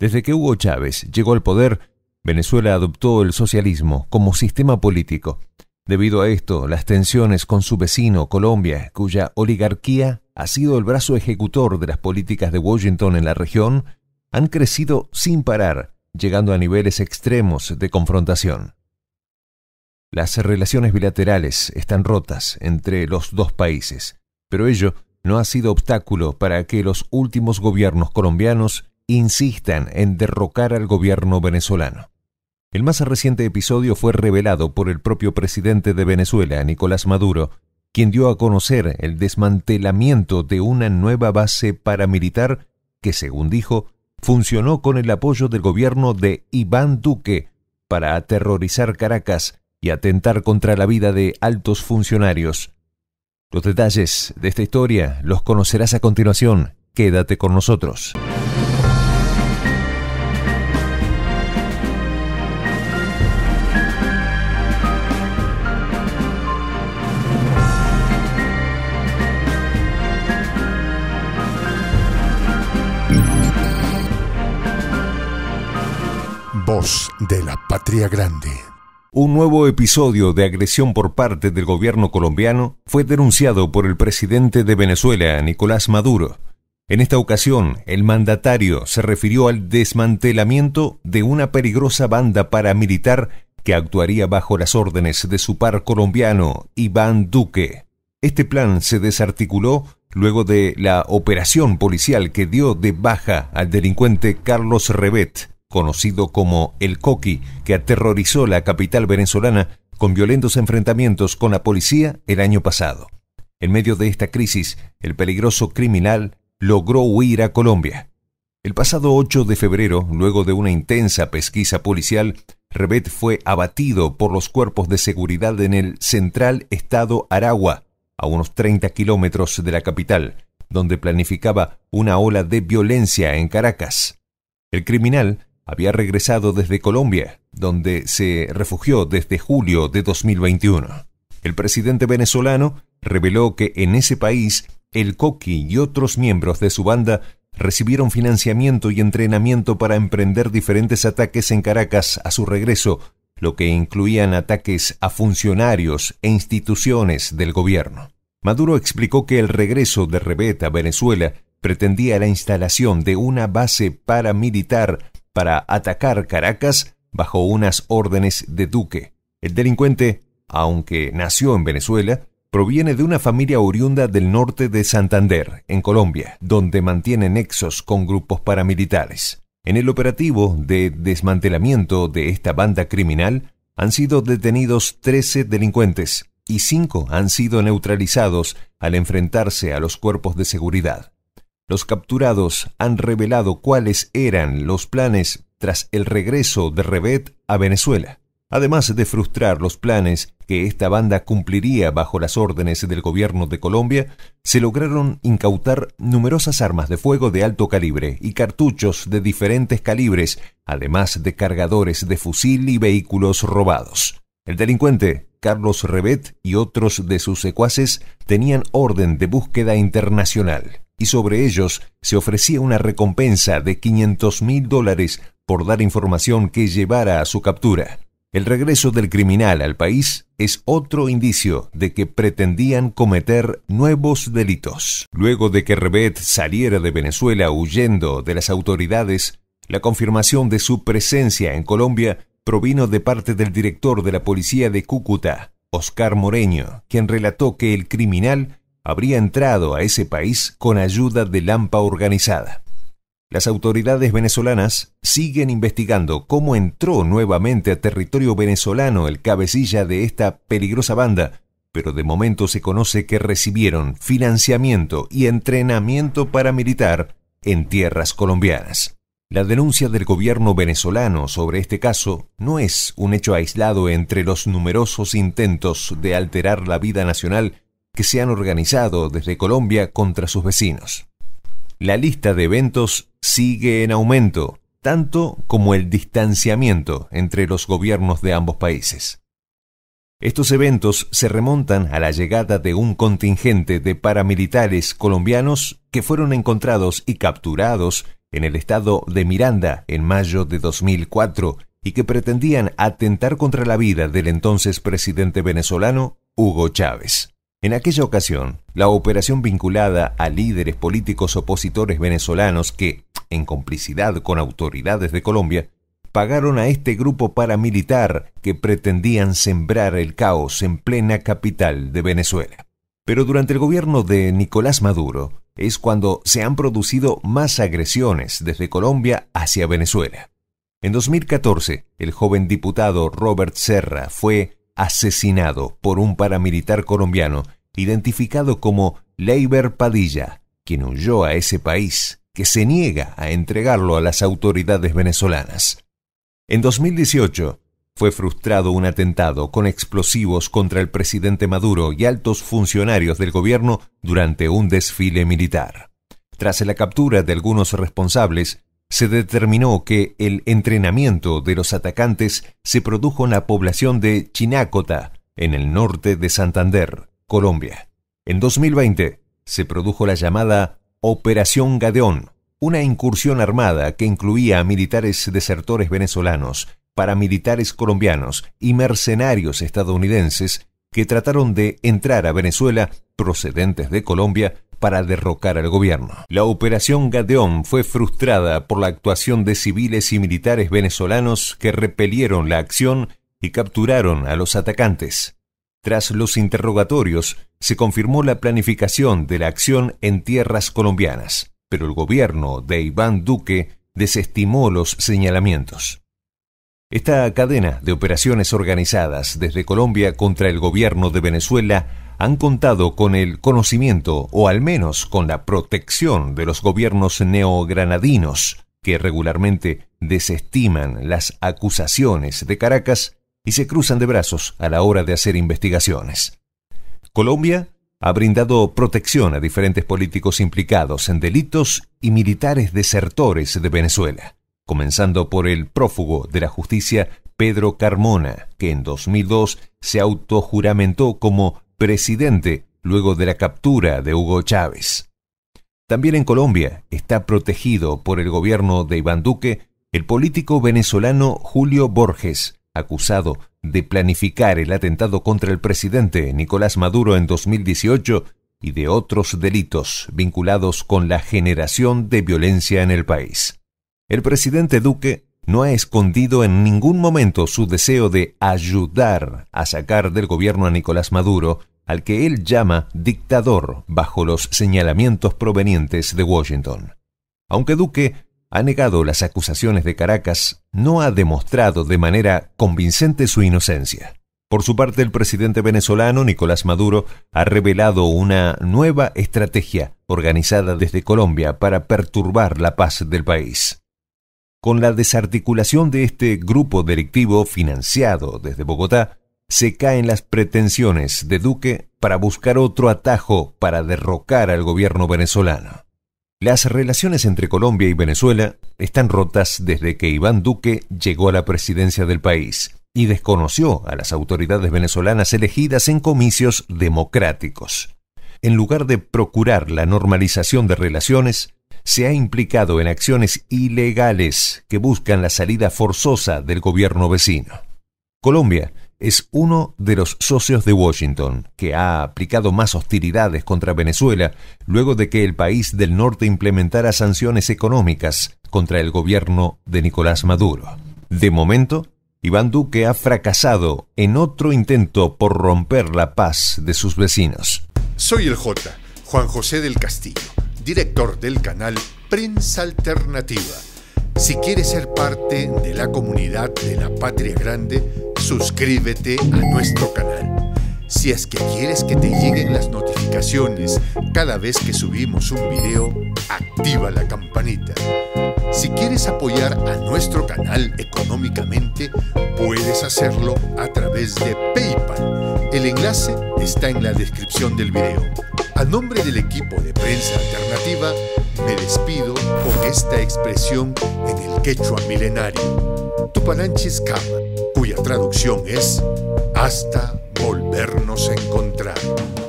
Desde que Hugo Chávez llegó al poder, Venezuela adoptó el socialismo como sistema político. Debido a esto, las tensiones con su vecino Colombia, cuya oligarquía ha sido el brazo ejecutor de las políticas de Washington en la región, han crecido sin parar, llegando a niveles extremos de confrontación. Las relaciones bilaterales están rotas entre los dos países, pero ello no ha sido obstáculo para que los últimos gobiernos colombianos insistan en derrocar al gobierno venezolano. El más reciente episodio fue revelado por el propio presidente de Venezuela, Nicolás Maduro, quien dio a conocer el desmantelamiento de una nueva base paramilitar que, según dijo, funcionó con el apoyo del gobierno de Iván Duque para aterrorizar Caracas y atentar contra la vida de altos funcionarios. Los detalles de esta historia los conocerás a continuación. Quédate con nosotros. de la patria grande. Un nuevo episodio de agresión por parte del gobierno colombiano fue denunciado por el presidente de Venezuela, Nicolás Maduro. En esta ocasión, el mandatario se refirió al desmantelamiento de una peligrosa banda paramilitar que actuaría bajo las órdenes de su par colombiano, Iván Duque. Este plan se desarticuló luego de la operación policial que dio de baja al delincuente Carlos Rebet, conocido como El Coqui, que aterrorizó la capital venezolana con violentos enfrentamientos con la policía el año pasado. En medio de esta crisis, el peligroso criminal logró huir a Colombia. El pasado 8 de febrero, luego de una intensa pesquisa policial, Rebet fue abatido por los cuerpos de seguridad en el central estado Aragua, a unos 30 kilómetros de la capital, donde planificaba una ola de violencia en Caracas. El criminal había regresado desde Colombia, donde se refugió desde julio de 2021. El presidente venezolano reveló que en ese país el Coqui y otros miembros de su banda recibieron financiamiento y entrenamiento para emprender diferentes ataques en Caracas a su regreso, lo que incluían ataques a funcionarios e instituciones del gobierno. Maduro explicó que el regreso de Rebet a Venezuela pretendía la instalación de una base paramilitar para atacar Caracas bajo unas órdenes de Duque. El delincuente, aunque nació en Venezuela, proviene de una familia oriunda del norte de Santander, en Colombia, donde mantiene nexos con grupos paramilitares. En el operativo de desmantelamiento de esta banda criminal han sido detenidos 13 delincuentes y 5 han sido neutralizados al enfrentarse a los cuerpos de seguridad. Los capturados han revelado cuáles eran los planes tras el regreso de Rebet a Venezuela, además de frustrar los planes que esta banda cumpliría bajo las órdenes del gobierno de Colombia, se lograron incautar numerosas armas de fuego de alto calibre y cartuchos de diferentes calibres, además de cargadores de fusil y vehículos robados. El delincuente, Carlos Rebet y otros de sus secuaces tenían orden de búsqueda internacional y sobre ellos se ofrecía una recompensa de 500 mil dólares por dar información que llevara a su captura. El regreso del criminal al país es otro indicio de que pretendían cometer nuevos delitos. Luego de que Rebet saliera de Venezuela huyendo de las autoridades, la confirmación de su presencia en Colombia provino de parte del director de la policía de Cúcuta, Oscar Moreño, quien relató que el criminal habría entrado a ese país con ayuda de Lampa organizada. Las autoridades venezolanas siguen investigando cómo entró nuevamente a territorio venezolano el cabecilla de esta peligrosa banda, pero de momento se conoce que recibieron financiamiento y entrenamiento paramilitar en tierras colombianas. La denuncia del gobierno venezolano sobre este caso no es un hecho aislado entre los numerosos intentos de alterar la vida nacional que se han organizado desde Colombia contra sus vecinos. La lista de eventos sigue en aumento, tanto como el distanciamiento entre los gobiernos de ambos países. Estos eventos se remontan a la llegada de un contingente de paramilitares colombianos que fueron encontrados y capturados en el estado de Miranda en mayo de 2004 y que pretendían atentar contra la vida del entonces presidente venezolano Hugo Chávez. En aquella ocasión, la operación vinculada a líderes políticos opositores venezolanos que, en complicidad con autoridades de Colombia, pagaron a este grupo paramilitar que pretendían sembrar el caos en plena capital de Venezuela. Pero durante el gobierno de Nicolás Maduro es cuando se han producido más agresiones desde Colombia hacia Venezuela. En 2014, el joven diputado Robert Serra fue asesinado por un paramilitar colombiano identificado como Leiber Padilla, quien huyó a ese país, que se niega a entregarlo a las autoridades venezolanas. En 2018 fue frustrado un atentado con explosivos contra el presidente Maduro y altos funcionarios del gobierno durante un desfile militar. Tras la captura de algunos responsables, se determinó que el entrenamiento de los atacantes se produjo en la población de Chinácota, en el norte de Santander, Colombia. En 2020 se produjo la llamada Operación Gadeón, una incursión armada que incluía a militares desertores venezolanos, paramilitares colombianos y mercenarios estadounidenses que trataron de entrar a Venezuela procedentes de Colombia para derrocar al gobierno. La operación Gadeón fue frustrada por la actuación de civiles y militares venezolanos que repelieron la acción y capturaron a los atacantes. Tras los interrogatorios, se confirmó la planificación de la acción en tierras colombianas, pero el gobierno de Iván Duque desestimó los señalamientos. Esta cadena de operaciones organizadas desde Colombia contra el gobierno de Venezuela han contado con el conocimiento o al menos con la protección de los gobiernos neogranadinos, que regularmente desestiman las acusaciones de Caracas y se cruzan de brazos a la hora de hacer investigaciones. Colombia ha brindado protección a diferentes políticos implicados en delitos y militares desertores de Venezuela, comenzando por el prófugo de la justicia Pedro Carmona, que en 2002 se autojuramentó como presidente luego de la captura de Hugo Chávez. También en Colombia está protegido por el gobierno de Iván Duque el político venezolano Julio Borges, acusado de planificar el atentado contra el presidente Nicolás Maduro en 2018 y de otros delitos vinculados con la generación de violencia en el país. El presidente Duque no ha escondido en ningún momento su deseo de ayudar a sacar del gobierno a Nicolás Maduro, al que él llama dictador bajo los señalamientos provenientes de Washington. Aunque Duque ha negado las acusaciones de Caracas, no ha demostrado de manera convincente su inocencia. Por su parte, el presidente venezolano Nicolás Maduro ha revelado una nueva estrategia organizada desde Colombia para perturbar la paz del país. Con la desarticulación de este grupo delictivo financiado desde Bogotá, se caen las pretensiones de Duque para buscar otro atajo para derrocar al gobierno venezolano. Las relaciones entre Colombia y Venezuela están rotas desde que Iván Duque llegó a la presidencia del país y desconoció a las autoridades venezolanas elegidas en comicios democráticos. En lugar de procurar la normalización de relaciones, se ha implicado en acciones ilegales que buscan la salida forzosa del gobierno vecino. Colombia es uno de los socios de Washington, que ha aplicado más hostilidades contra Venezuela luego de que el país del norte implementara sanciones económicas contra el gobierno de Nicolás Maduro. De momento, Iván Duque ha fracasado en otro intento por romper la paz de sus vecinos. Soy el J, Juan José del Castillo director del canal Prensa Alternativa. Si quieres ser parte de la comunidad de la Patria Grande, suscríbete a nuestro canal. Si es que quieres que te lleguen las notificaciones cada vez que subimos un video, activa la campanita. Si quieres apoyar a nuestro canal económicamente, puedes hacerlo a través de PayPal. El enlace está en la descripción del video. A nombre del equipo de prensa alternativa, me despido con esta expresión en el quechua milenario, Tupananchis Kama, cuya traducción es hasta volvernos a encontrar.